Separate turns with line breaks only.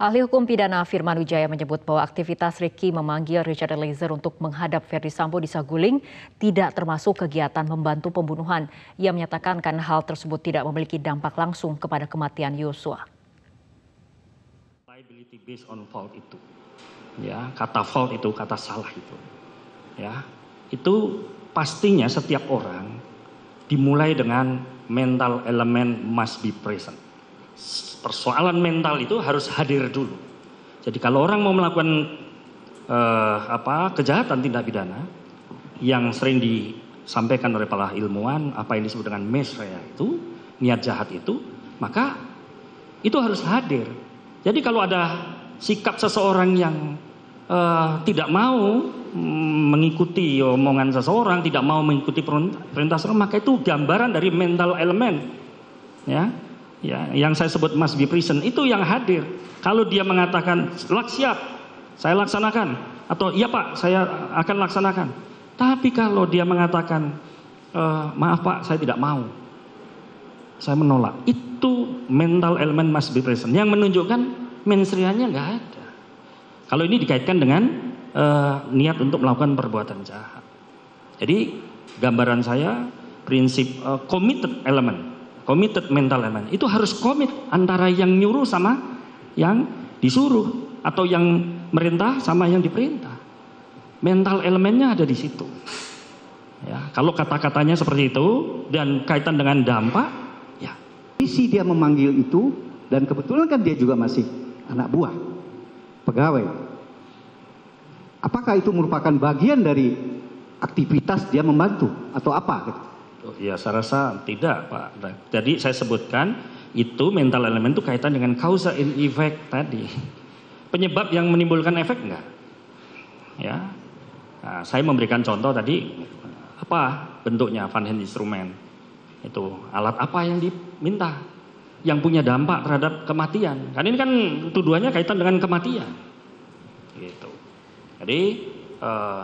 Ahli hukum pidana Firman Wijaya menyebut bahwa aktivitas Riki memanggil Richard Eliezer untuk menghadap Ferdi Sambo di Saguling tidak termasuk kegiatan membantu pembunuhan. Ia menyatakan karena hal tersebut tidak memiliki dampak langsung kepada kematian Yosua.
Liability based on fault itu, ya kata fault itu kata salah itu, ya itu pastinya setiap orang dimulai dengan mental elemen must be present persoalan mental itu harus hadir dulu. Jadi kalau orang mau melakukan eh, apa kejahatan tindak pidana yang sering disampaikan oleh para ilmuwan apa yang disebut dengan mesra itu niat jahat itu maka itu harus hadir. Jadi kalau ada sikap seseorang yang eh, tidak mau mengikuti omongan seseorang, tidak mau mengikuti perintah seseorang, maka itu gambaran dari mental elemen. Ya, ya, yang saya sebut must be present itu yang hadir. Kalau dia mengatakan lak siap, saya laksanakan atau iya pak saya akan laksanakan. Tapi kalau dia mengatakan e, maaf pak saya tidak mau, saya menolak, itu mental elemen must be present yang menunjukkan mensrianya nggak ada. Kalau ini dikaitkan dengan uh, niat untuk melakukan perbuatan jahat. Jadi gambaran saya prinsip uh, committed element Committed mental element Itu harus komit antara yang nyuruh sama yang disuruh atau yang merintah sama yang diperintah. Mental elemennya ada di situ. Ya, kalau kata-katanya seperti itu dan kaitan dengan dampak,
ya. Isi dia memanggil itu dan kebetulan kan dia juga masih anak buah, pegawai. Apakah itu merupakan bagian dari aktivitas dia membantu atau apa? Gitu.
Gitu. Ya saya rasa tidak Pak. Jadi saya sebutkan itu mental elemen itu kaitan dengan causa in effect tadi. Penyebab yang menimbulkan efek enggak? Ya. Nah, saya memberikan contoh tadi apa bentuknya Van Hand instrumen itu alat apa yang diminta yang punya dampak terhadap kematian kan ini kan tuduhannya kaitan dengan kematian gitu jadi uh,